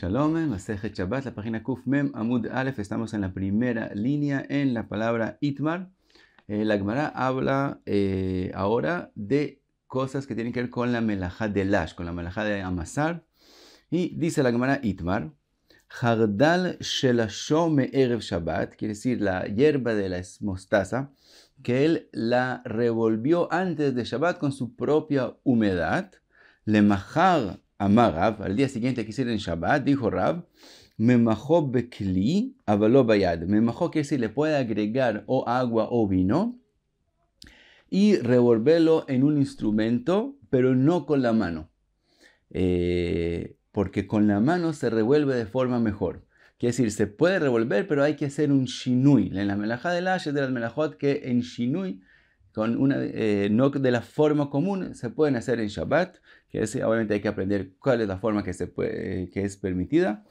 Shalom, la página Kuf Mem Amud Aleph. Estamos en la primera línea en la palabra Itmar. Eh, la Gemara habla eh, ahora de cosas que tienen que ver con la melajá de Lash, con la melajá de Amasar. Y dice la Gemara Itmar, Hardal Shelashome Erev Shabbat, quiere decir la hierba de la mostaza, que él la revolvió antes de Shabbat con su propia humedad. Le majar Amar al día siguiente que hicieron Shabbat, dijo Rab, me majó bekli, avaló bayad. Me majó que si le puede agregar o agua o vino y revolverlo en un instrumento, pero no con la mano. Eh, porque con la mano se revuelve de forma mejor. Quiere decir, se puede revolver, pero hay que hacer un shinui. En la melajá del es de las melajot, que en shinui una, eh, no de la forma común, se pueden hacer en Shabbat, que es, obviamente hay que aprender cuál es la forma que, se puede, eh, es permitida.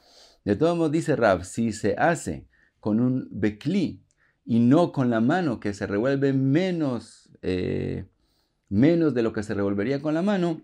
De todos modos, dice Rab, si se hace con un beklí y no con la mano, que se revuelve menos, eh, menos de lo que se revolvería con la mano,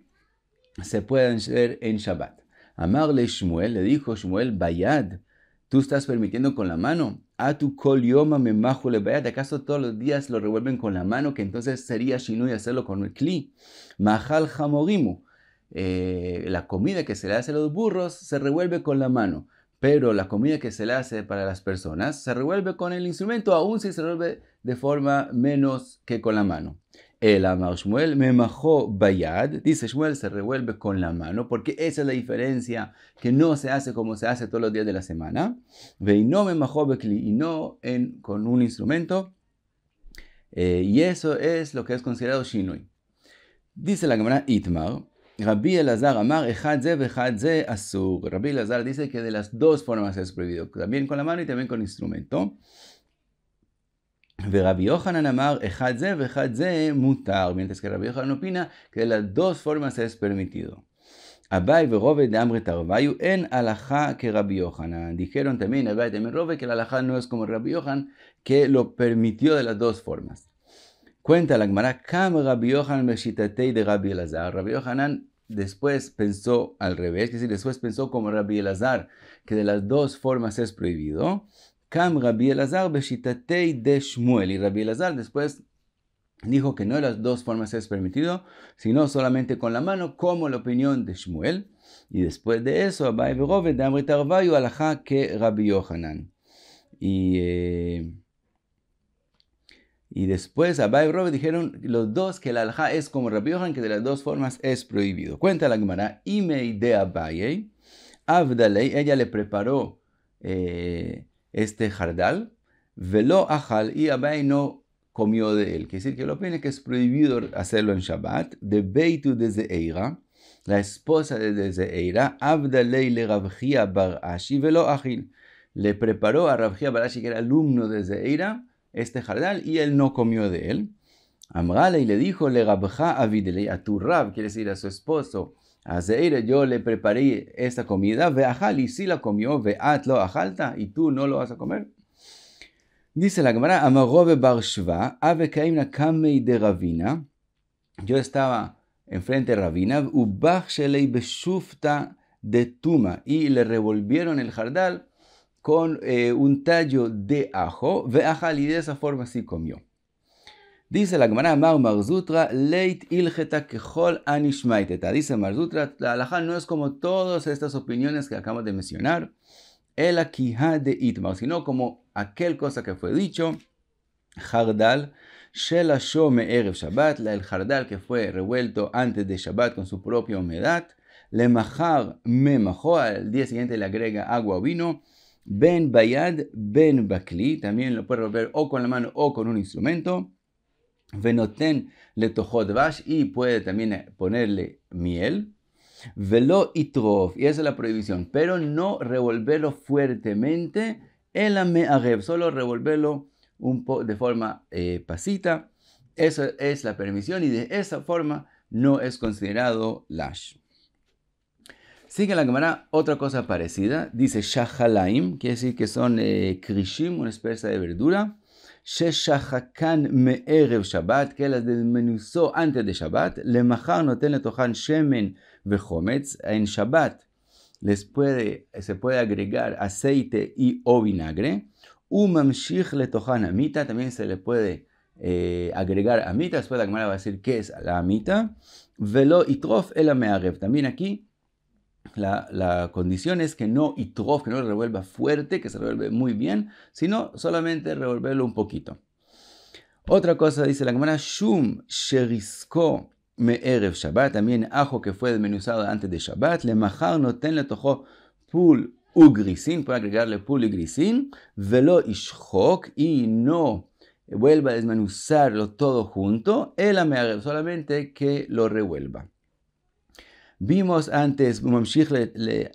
se pueden hacer en Shabbat. Amarle Shmuel le dijo Shmuel Bayad, Tú estás permitiendo con la mano. A ah, tu colioma me majo le ¿Acaso todos los días lo revuelven con la mano? Que entonces sería shinui hacerlo con el kli. Mahal jamogimu. Eh, la comida que se le hace a los burros se revuelve con la mano, pero la comida que se le hace para las personas se revuelve con el instrumento, aún si se revuelve de forma menos que con la mano. El amar Shmuel me majó bayad. Dice Shmuel se revuelve con la mano porque esa es la diferencia que no se hace como se hace todos los días de la semana. Ve no me majó bekli y no en, con un instrumento. Eh, y eso es lo que es considerado shinui. Dice la Gemara Itmar. Rabbi Elazar Amar, Asur. Rabbi Elazar dice que de las dos formas es prohibido, también con la mano y también con instrumento. Rabbi Yohanan Amar, mutar, mientras que Rabbi Yohanan opina que de las dos formas es permitido. y Rove de en que Rabbi Yohanan. Dijeron también de Rove que el halajá no es como Rabbi Yohanan, que lo permitió de las dos formas. Cuenta la Gemara, Kam Rabbi Yohanan Meshitatei de Rabbi Elazar. Rabbi Yohanan después pensó al revés, es decir, después pensó como Rabbi Elazar, que de las dos formas es prohibido. Cam Rabbi Elazar Beshitatei de Shmuel. Y Rabbi Elazar después dijo que no de las dos formas es permitido, sino solamente con la mano, como la opinión de Shmuel. Y después de eso, Y Berove, que Rabbi Y, eh, y después dijeron los dos que el alja es como Rabbi Yohanan, que de las dos formas es prohibido. Cuenta la Gemara, Imei de Abaye, Avdalei, ella le preparó. Eh, este jardal, velo ajal y Abai no comió de él. Quiere decir que lo pena que es prohibido hacerlo en Shabbat, de Beitu desde la esposa de Zeira, Abdalei le Barashi velo ajil. Le preparó a Rabjia Barashi, que era alumno de Zeira, este jardal y él no comió de él. Amrale y le dijo le Rabja Avidelei a tu Rab, quiere decir a su esposo, Azeire, yo le preparé esta comida, ve ajal, y si la comió, ve lo ajalta, y tú no lo vas a comer. Dice la Gemara, Amarove Bar Shva, Ave Kaimna Kamei de Ravina. Yo estaba enfrente de Ravina, de Tuma, y le revolvieron el jardal con eh, un tallo de ajo, ve ajal, de esa forma sí comió. Dice la Gemara Mar Marzutra, Leit Ilgeta Kehol Anishmaiteta. Dice Marzutra, la halajá no es como todas estas opiniones que acabamos de mencionar. El akiha de Itma, sino como aquel cosa que fue dicho, Jardal, Shela Me Erev Shabbat, el Jardal que fue revuelto antes de Shabbat con su propia humedad. Le Majar Me Majó, al día siguiente le agrega agua o vino. Ben Bayad, Ben Bakli, también lo puede revolver o con la mano o con un instrumento. Venoten le de vash y puede también eh, ponerle miel. Velo y trof, y esa es la prohibición, pero no revolverlo fuertemente. El solo revolverlo un po de forma eh, pasita. Esa es la permisión y de esa forma no es considerado lash. Sigue la cámara otra cosa parecida. Dice shahalaim, quiere decir que son eh, krishim, una especie de verdura. She Shahakan Me Erev Shabbat, que él las desmenuzó antes de Shabbat. Le Machanotel, Tohan Shemen, Behometz. En Shabat Shabbat se puede agregar aceite y o vinagre. Umam Shikh, Le Tohan Amita, también se le puede agregar Amita. Se puede dar a Mara Basil, que es la Amita. Velo y Trof, Elame Erev, también aquí. La, condición es que no itrof, que no lo revuelva fuerte, que se revuelve muy bien, sino solamente revolverlo un poquito. Otra cosa dice la Gemara, Shum Sherisko me Shabbat, también ajo que fue desmenuzado antes de Shabbat, le no noten le tojo pul u grisin, puede agregarle pul y grisin, velo ishok, y no vuelva a desmenuzarlo todo junto, el amearev, solamente que lo revuelva. Vimos antes et le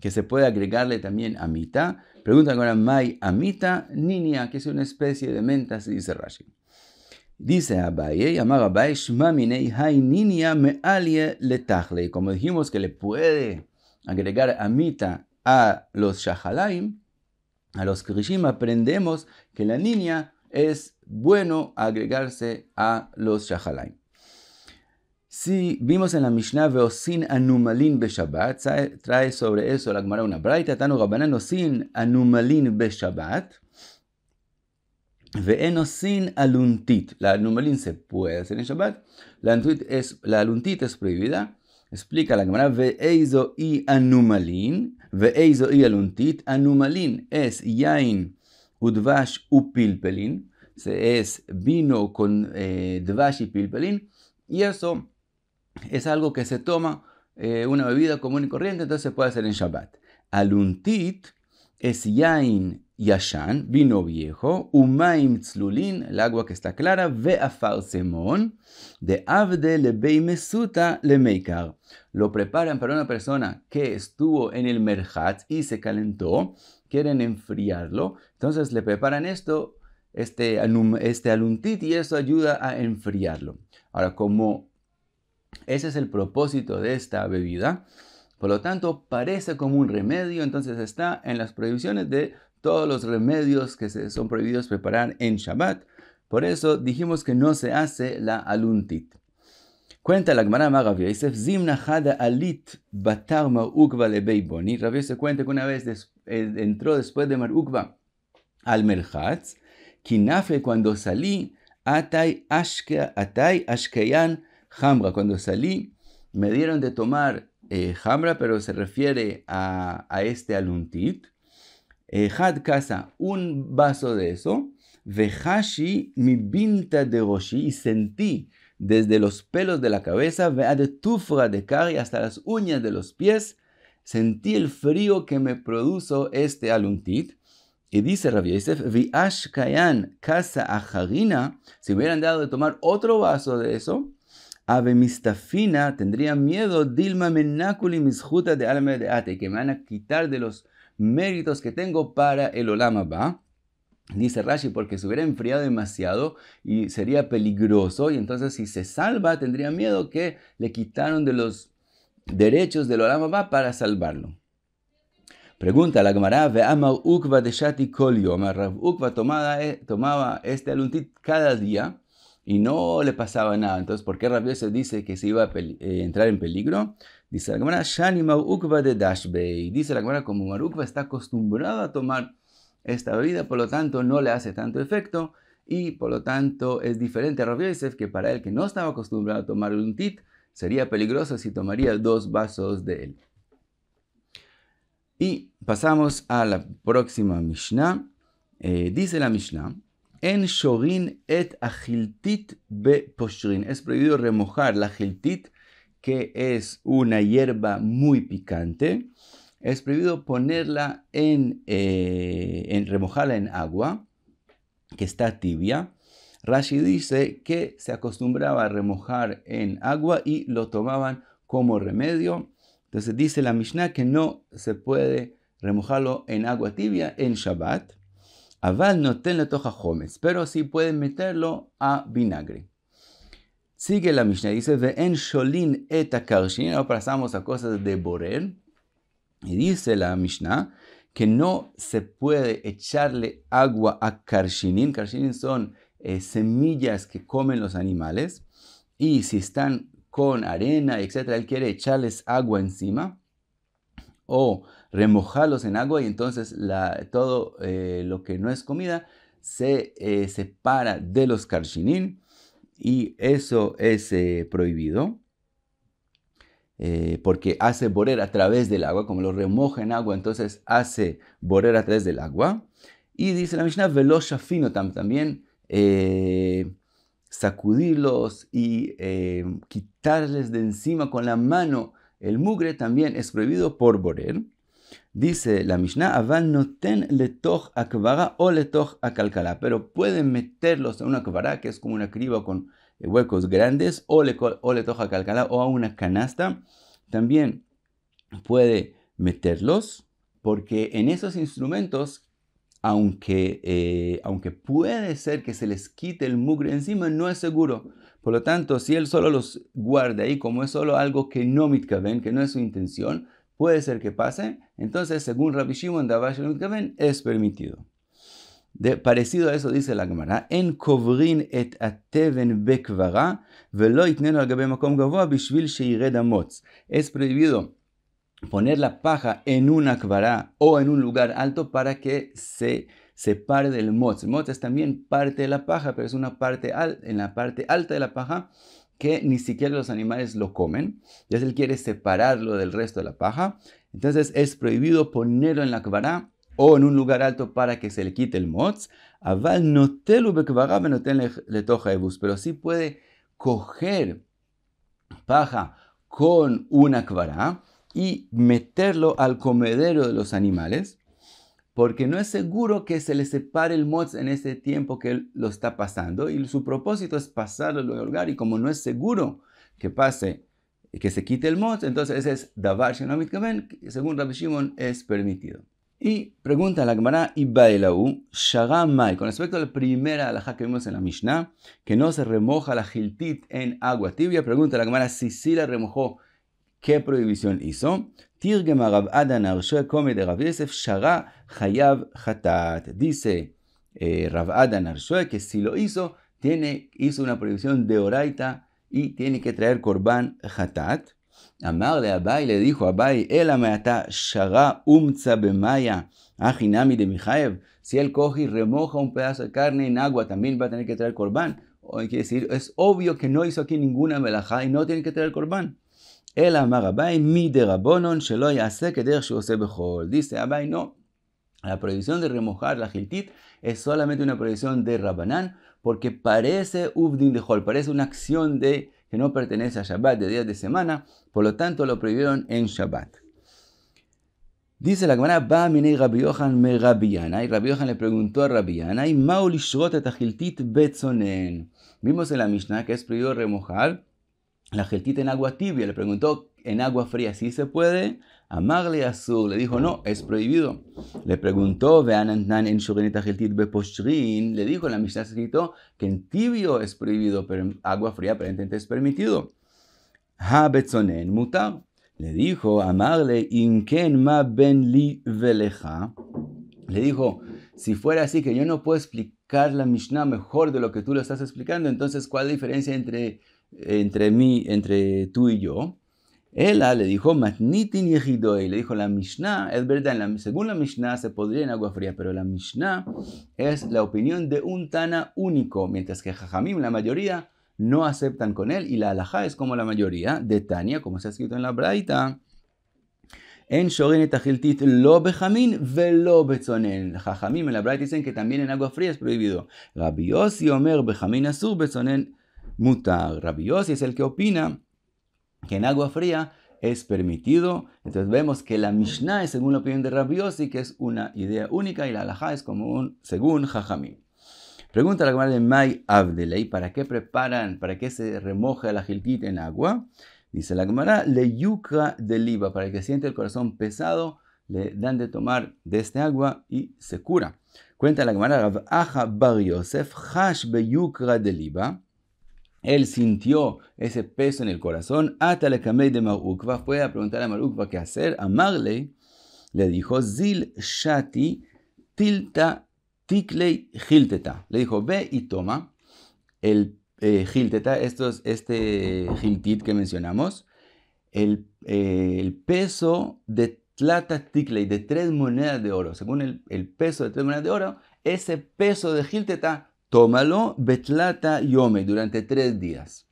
que se puede agregarle también a amita. Pregunta ahora mai amita niña, que es una especie de menta, se dice Rashi. Dice Abaye, llamar Abaye, hay niña me le Como dijimos que le puede agregar amita a los shahalaim, a los krishim, aprendemos que la niña es bueno agregarse a los shahalaim. Si vimos en la Mishnah Veosin Anumalin Beshabbat, trae sobre eso la Gemara una braita, Tanu Rabanano sin Anumalin Beshabbat, Veeno sin Aluntit. La anomalin se puede hacer en Shabbat, la Aluntit es, la aluntit es prohibida. Explica la Gemara Veeizo y Anumalin, Veeizo y Aluntit. Anumalin es Yain Udvash Upilpelin, es vino con eh, Dvash y Pilpelin, y eso es algo que se toma eh, una bebida común y corriente, entonces se puede hacer en Shabbat. Aluntit es yain yashan, vino viejo, umaim tzlulin, el agua que está clara, Ve ve semon, de avde le mesuta le meikar. Lo preparan para una persona que estuvo en el merhat y se calentó, quieren enfriarlo, entonces le preparan esto, este, este aluntit, y eso ayuda a enfriarlo. Ahora, como ese es el propósito de esta bebida. Por lo tanto, parece como un remedio, entonces está en las prohibiciones de todos los remedios que se son prohibidos preparar en Shabbat. Por eso dijimos que no se hace la aluntit. Cuenta la Gemara Magav Yosef, Zimna Hada Alit Batar Marukva le Rabbi se cuenta que una vez eh, entró después de Marukva al merchatz, Kinafe cuando salí, Atay Ashke, Atay Ashkeyan Hamra, cuando salí, me dieron de tomar eh, Hamra, pero se refiere a, a este aluntit. Eh, had casa, un vaso de eso. Vejashi mi binta de Roshi y sentí desde los pelos de la cabeza, vea de tufra de cari hasta las uñas de los pies, sentí el frío que me produjo este aluntit. Y dice Rabbi Yosef, ash Kayan, casa ajarina, si hubieran dado de tomar otro vaso de eso, Ave Mistafina tendría miedo, Dilma Menaculi Misjuta de Alma de Ate, que me van a quitar de los méritos que tengo para el Olama Ba. Dice Rashi, porque se hubiera enfriado demasiado y sería peligroso, y entonces si se salva tendría miedo que le quitaron de los derechos del Olama Ba para salvarlo. Pregunta la ve ama Ukva de Shati Kolio, Rav Ukva eh, tomaba este aluntit cada día y no le pasaba nada. Entonces, ¿por qué Rabbi Yosef dice que se iba a eh, entrar en peligro? Dice la Gemara, Ukva de Dashbei. Dice la Gemara, como Marukva está acostumbrado a tomar esta bebida, por lo tanto no le hace tanto efecto y por lo tanto es diferente a Rabbi Yosef, que para él que no estaba acostumbrado a tomar un tit, sería peligroso si tomaría dos vasos de él. Y pasamos a la próxima Mishnah. Eh, dice la Mishnah, en Shorin et Agiltit be Poshrin. Es prohibido remojar la Agiltit, que es una hierba muy picante. Es prohibido ponerla en, eh, en remojarla en agua, que está tibia. Rashi dice que se acostumbraba a remojar en agua y lo tomaban como remedio. Entonces dice la Mishnah que no se puede remojarlo en agua tibia en Shabbat. Aval no toja jómez, pero sí pueden meterlo a vinagre. Sigue la Mishnah, dice, en sholin et karshinin. Ahora pasamos a cosas de borer. Y dice la Mishnah que no se puede echarle agua a karshinin. Karshinin son eh, semillas que comen los animales. Y si están con arena, etc., él quiere echarles agua encima. O remojarlos en agua y entonces todo eh, lo que no es comida se eh, separa de los carcinín y eso es eh, prohibido porque hace borer a través del agua, como lo remoja en agua, entonces hace borer a través del agua. Y dice la Mishnah, veloz fino también sacudirlos y quitarles de encima con la mano el mugre también es prohibido por Borer. Dice la Mishnah, Aval noten a akvara o a calcalá, pero pueden meterlos en una akvara, que es como una criba con eh, huecos grandes, o, le, o a o a una canasta. También puede meterlos, porque en esos instrumentos, eh, aunque, puede ser que se les quite el mugre encima, no es seguro. Por lo tanto, si él solo los guarda ahí, como es solo algo que no mitkaven, que no es su intención, puede ser que pase, entonces según Rabbi Shimon de es permitido. De, parecido a eso dice la Gemara, en kovrin et ateven bekvara, velo itneno makom gavoa bishvil sheireda Es prohibido poner la paja en una kvara o en un lugar alto para que se separe del motz. El motz es también parte de la paja, pero es una parte al, en la parte alta de la paja que ni siquiera los animales lo comen, ya él quiere separarlo del resto de la paja, entonces es prohibido ponerlo en la kvará o en un lugar alto para que se le quite el motz, aval notelu bekvará benoten le toja pero sí puede coger paja con una kvará y meterlo al comedero de los animales, porque no es seguro que se le separe el Motz en ese tiempo que lo está pasando y su propósito es pasarlo al hogar y como no es seguro que pase y que se quite el Motz, entonces ese es Davar Shenomit que según Rabbi Shimon es permitido. Y pregunta la Gemara Ibailau, Shagamai, con respecto a la primera alaja que vimos en la Mishnah, que no se remoja la giltit en agua tibia, pregunta la Gemara si sí la remojó ¿Qué prohibición hizo? Tirgema Rav Adan Come de Yosef Shara Hatat. Dice eh, Rav Adan Arshe que si lo hizo, tiene, hizo una prohibición de Oraita y tiene que traer Korban Hatat. Amarle a Abai le dijo a Abai, el shara umza bemaya, ajinami de Mijaev. Si él coge y remoja un pedazo de carne en agua, también va a tener que traer corbán. O que decir, es obvio que no hizo aquí ninguna melajá y no tiene que traer corbán. El amar abay mi de shelo yase keder Dice Abai, no, la prohibición de remojar la giltit es solamente una prohibición de Rabanán, porque parece Ubdin de Hol, parece una acción de, que no pertenece a Shabbat, de días de semana, por lo tanto lo prohibieron en Shabbat. Dice la Gemara, va minei Rabbi Yohan me Rabiana, y Rabbi Yohan le preguntó a Rabiana, y mauli shgot et betzonen. Vimos en la Mishnah que es prohibido remojar la geltita en agua tibia, le preguntó en agua fría si ¿sí se puede. Amarle azul, le dijo no, es prohibido. Le preguntó, en le dijo la Mishnah escrito que en tibio es prohibido, pero en agua fría aparentemente es permitido. Ha mutar. Le dijo, amarle inken ma ben li veleja. Le dijo, si fuera así que yo no puedo explicar la Mishnah mejor de lo que tú lo estás explicando, entonces ¿cuál es la diferencia entre entre mí, entre tú y yo. Ella le dijo, Matnitin y le dijo la Mishnah, es verdad, la, según la Mishnah se podría en agua fría, pero la Mishnah es la opinión de un Tana único, mientras que Jajamim, la mayoría, no aceptan con él, y la halajá es como la mayoría de Tania, como se ha escrito en la Braita. En Shorin et lo bejamin velo bezonen. Jajamim en la Braita dicen que también en agua fría es prohibido. Rabbi Yossi Omer bejamin asur Bezonen mutar. Rabiosi es el que opina que en agua fría es permitido. Entonces vemos que la Mishnah es según la opinión de Rabiosi que es una idea única, y la halajá es común según Jajamim. Pregunta la Gemara de Mai Abdelei, ¿para qué preparan, para qué se remoja la jiltit en agua? Dice la Gemara. le yuca de liba, para el que siente el corazón pesado, le dan de tomar de este agua y se cura. Cuenta la Gemara. Rav Aja Bar Yosef, Hash be yuca de él sintió ese peso en el corazón. ata de Marukva fue a preguntar a Marukva qué hacer. A Marley le dijo, Zil Shati tilta tiklei gilteta. Le dijo, ve y toma el hilteta eh, este giltit que mencionamos, el, eh, peso de plata tiklei, de tres monedas de oro. Según el, el, peso de tres monedas de oro, ese peso de gilteta Tómalo, betlata yome, durante tres días.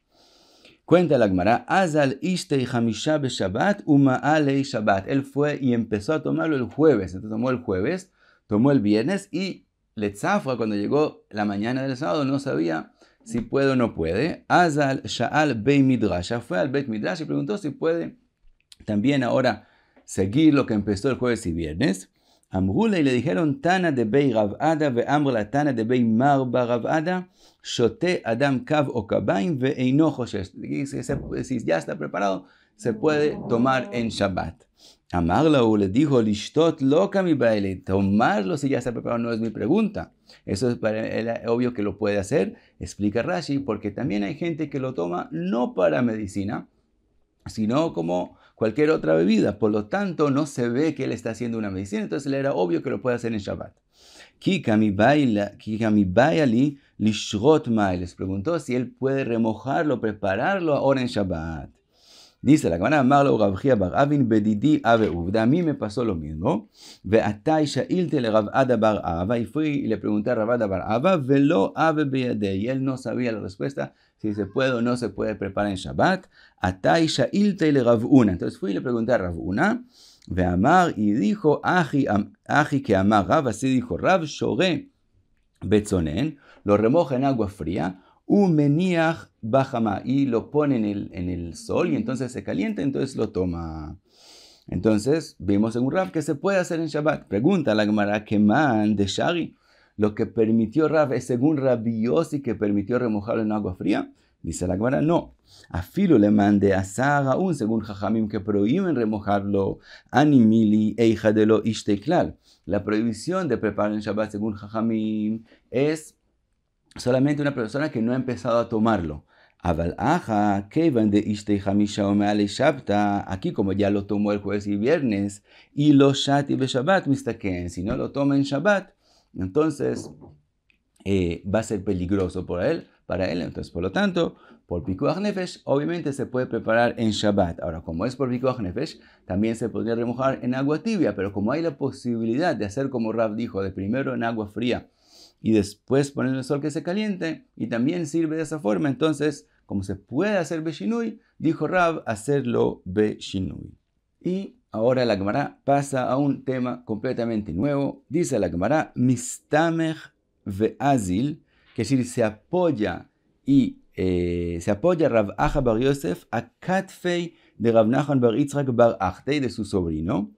Cuenta la Gemara, Azal Ishtei Hamisha Shabbat umaalei Shabbat. Él fue y empezó a tomarlo el jueves. Entonces tomó el jueves, tomó el viernes y le zafra cuando llegó la mañana del sábado, no sabía si puede o no puede. Azal Sha'al Beit Midrash. Fue al bet Midrash y preguntó si puede también ahora seguir lo que empezó el jueves y viernes. Amrule y le dijeron Tana de Bey Ravada ve la Tana de Bey Rav Ada. Shote Adam Kav o Kabaim ve Einojo Si ya está preparado, se puede tomar en Shabbat. Amarla le dijo Lishtot loca mi baile. Tomarlo si ya está preparado no es mi pregunta. Eso es para él obvio que lo puede hacer, explica Rashi, porque también hay gente que lo toma no para medicina, sino como cualquier otra bebida. Por lo tanto, no se ve que él está haciendo una medicina, entonces le era obvio que lo puede hacer en Shabbat. lishrot les preguntó si él puede remojarlo, prepararlo ahora en Shabbat. Dice la Gemara, Marlo Rabjia Bar Avin Bedidi Ave Uvda. A mí me pasó lo mismo. le Rav Adabar Ava. Y fui y le pregunté a Adabar Velo Ave Beyade. Y él no sabía la respuesta si se puede o no se puede preparar en Shabbat. Ataisha Ilte le ravuna Entonces fui y le pregunté a ravuna ve Amar, y dijo, Aji, que Amar rav así dijo, Rav Shore lo remoja en agua fría, Umeniach Bajama, y lo pone en el, sol, y entonces se calienta, entonces lo toma. Entonces vimos en un Rav que se puede hacer en Shabbat. Pregunta la Gemara, man de Shari? Lo que permitió Rav? es según Rabbi Yossi que permitió remojarlo en agua fría. Dice la Gemara, no. a filo le mande a Sara un según Jajamim que prohíben remojarlo. Animili e hija de lo La prohibición de preparar el Shabbat según Jajamim es solamente una persona que no ha empezado a tomarlo. de Aquí, como ya lo tomó el jueves y viernes, y los Shat y Shabbat, Mistaken, si no lo toma en Shabbat, entonces eh, va a ser peligroso por él para él. Entonces, por lo tanto, por Pikuach Nefesh, obviamente se puede preparar en Shabbat. Ahora, como es por Pikuach Nefesh, también se podría remojar en agua tibia, pero como hay la posibilidad de hacer como Rab dijo, de primero en agua fría y después poner el sol que se caliente, y también sirve de esa forma, entonces, como se puede hacer Beshinui, dijo Rab, hacerlo Beshinui. Y ahora la Gemara pasa a un tema completamente nuevo. Dice la Gemara, Mistamech ve'azil, que es decir, se apoya y eh, se apoya Rav Aja Bar Yosef a Katfei de Rav Nahan Bar Yitzhak Bar Achtei de su sobrino.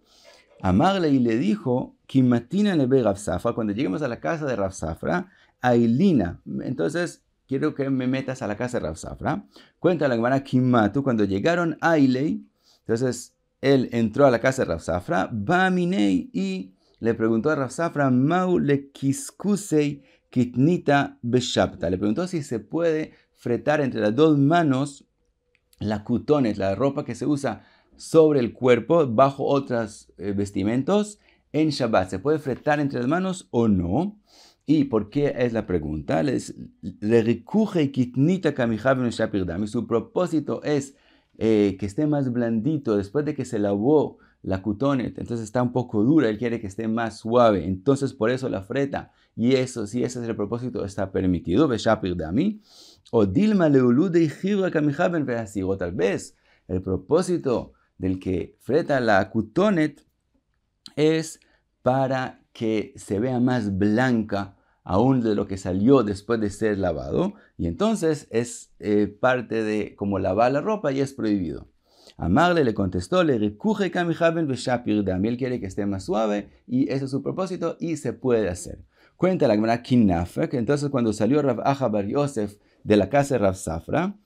A y le dijo, Kimatina le ve Rav Safra, cuando lleguemos a la casa de Rav Safra, Ailina, entonces quiero que me metas a la casa de Rav Safra. Cuenta la hermana Kimatu, cuando llegaron a Ailei, entonces él entró a la casa de Rav Safra, Baminei, y le preguntó a Rav Safra, Mau le kiskusei Kitnita Beshapta. Le preguntó si se puede fretar entre las dos manos la cutones, la ropa que se usa sobre el cuerpo, bajo otros eh, vestimentos, en Shabbat. ¿Se puede fretar entre las manos o no? ¿Y por qué es la pregunta? Le recuje kitnita Su propósito es eh, que esté más blandito después de que se lavó la cutonet, entonces está un poco dura, él quiere que esté más suave, entonces por eso la freta. Y eso, si ese es el propósito, está permitido, de O Dilma Leulude y o tal vez el propósito del que freta la cutonet es para que se vea más blanca aún de lo que salió después de ser lavado y entonces es eh, parte de como lavar la ropa y es prohibido. Amarle le contestó, le recuje kamichaben Beshapir Damiel quiere que esté más suave y ese es su propósito y se puede hacer. Cuenta la Gemara Kinnafek, que entonces cuando salió Rav Ahabar Yosef de la casa de Rav Safra,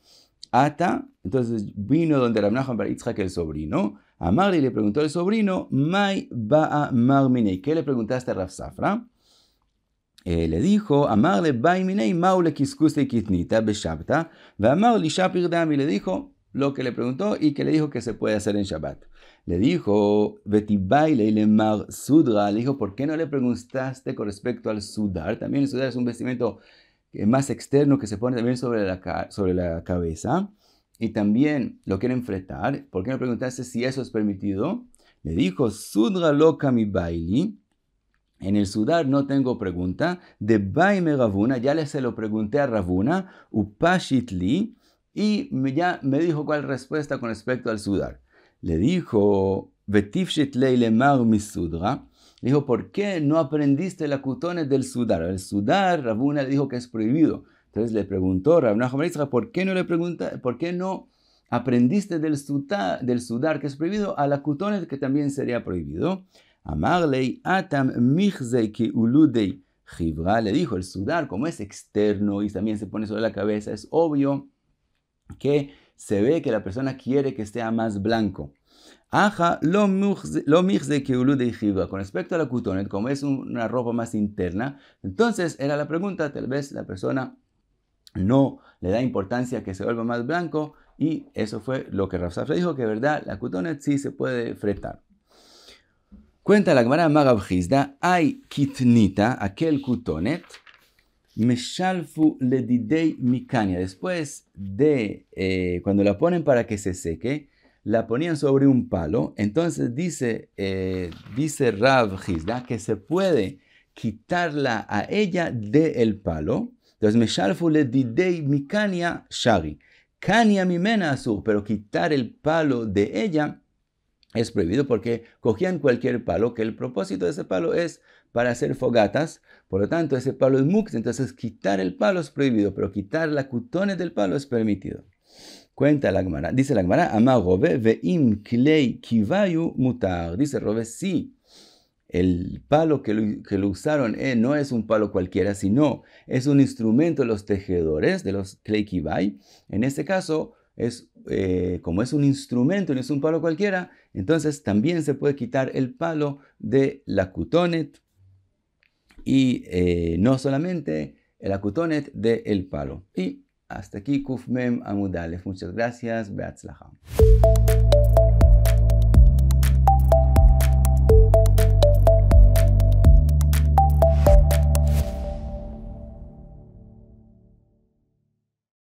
Ata, entonces vino donde Rav Nachabar Bar el sobrino, Amarle le preguntó al sobrino, Mai Ba'a ¿qué le preguntaste a Rav Safra? Eh, le dijo, Amarle minei Maule kiskuste Kitnita Beshapta, Amarle Shapir Damiel le dijo, lo que le preguntó y que le dijo que se puede hacer en Shabbat. Le dijo, le sudra, le dijo, ¿por qué no le preguntaste con respecto al sudar? También el sudar es un vestimiento más externo que se pone también sobre la, sobre la cabeza y también lo quiere enfrentar. ¿Por qué no preguntaste si eso es permitido? Le dijo, sudra loca mi En el sudar no tengo pregunta. De baime Ravuna, ya le se lo pregunté a Ravuna, upashitli y ya me dijo cuál respuesta con respecto al sudar. Le dijo, Le dijo, ¿por qué no aprendiste la cutones del sudar? El sudar, Rabuna le dijo que es prohibido. Entonces le preguntó Rabuna ¿por qué no le pregunta, por qué no aprendiste del sudar, del sudar que es prohibido a la cutones que también sería prohibido? atam le dijo, el sudar como es externo y también se pone sobre la cabeza, es obvio que se ve que la persona quiere que sea más blanco. Aja, lo de de Con respecto a la cutonet, como es una ropa más interna, entonces era la pregunta, tal vez la persona no le da importancia que se vuelva más blanco y eso fue lo que Rafsafra dijo, que verdad, la cutonet sí se puede fretar. Cuenta la Gemara Magabhisda: hay kitnita, aquel cutonet, Meshalfu mi mikania. Después de eh, cuando la ponen para que se seque, la ponían sobre un palo. Entonces dice, eh, dice Rav Hizda que se puede quitarla a ella del palo. Entonces, Meshalfu ledidei mikania shari. Cania mimena azur, pero quitar el palo de ella es prohibido porque cogían cualquier palo, que el propósito de ese palo es para hacer fogatas. Por lo tanto, ese palo es mux, entonces quitar el palo es prohibido, pero quitar la cutones del palo es permitido. Cuenta la Gemara, dice la Gemara, ama im klei kivayu mutar. Dice Robe, sí, el palo que lo, usaron eh, no es un palo cualquiera, sino es un instrumento de los tejedores, de los klei kivay. En este caso, es, eh, como es un instrumento, no es un palo cualquiera, entonces también se puede quitar el palo de la cutonet y eh, no solamente el acutonet de El Palo. Y hasta aquí Kufmem Amudalef. Muchas gracias. Beatzlaha.